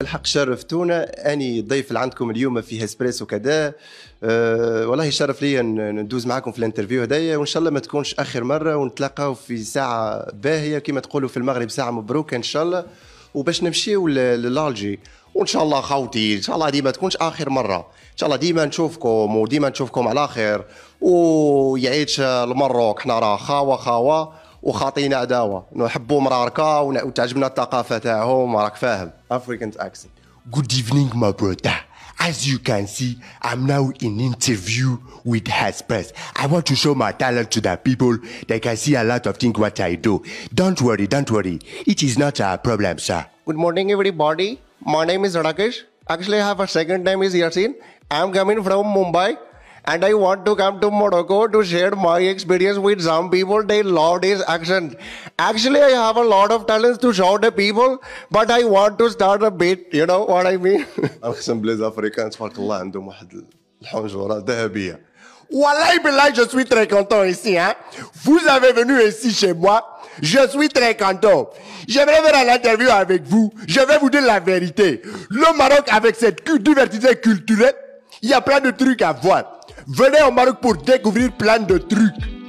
بالحق شرفتونا اني ضيف اللي عندكم اليوم في اسبريسو كذا أه والله شرف لي ندوز معاكم في الانترفيو هذايا وان شاء الله ما تكونش اخر مره ونتلاقاو في ساعه باهيه كما تقولوا في المغرب ساعه مبروكه ان شاء الله وباش نمشيو للالجي وان شاء الله خوتي ان شاء الله ديما تكونش اخر مره ان شاء الله ديما نشوفكم وديما نشوفكم على خير ويعيش المروك حنا راه خاوه خاوه وخاطينا عداوه نحبوا مراركا وتعجبنا الثقافه تاعهم راك فاهم افريكان اكسنت Good evening, my brother. As you can see, I'm now in interview with Has Press. I want to show my talent to the people. They can see a lot of things what I do. Don't worry, don't worry. It is not a problem, sir. Good morning, everybody. My name is Rakesh. Actually, I have a second name is Yasin. I'm coming from Mumbai. and I want to come to Morocco to share my experience with some people. They love this accent. Actually, I have a lot of talents to show the people, but I want to start a bit. You know what I mean? أقسم بلاد أفريكان تبارك الله عندهم واحد الحنجرة ذهبية. Wallahi Bella, je suis très content ici. Hein? Vous avez venu ici chez moi. Je suis très content. J'aimerais faire l'interview avec vous. Je vais vous dire la vérité. Le Maroc, avec cette diversité culturelle, il y a plein de trucs à voir. Venez au Maroc pour découvrir plein de trucs.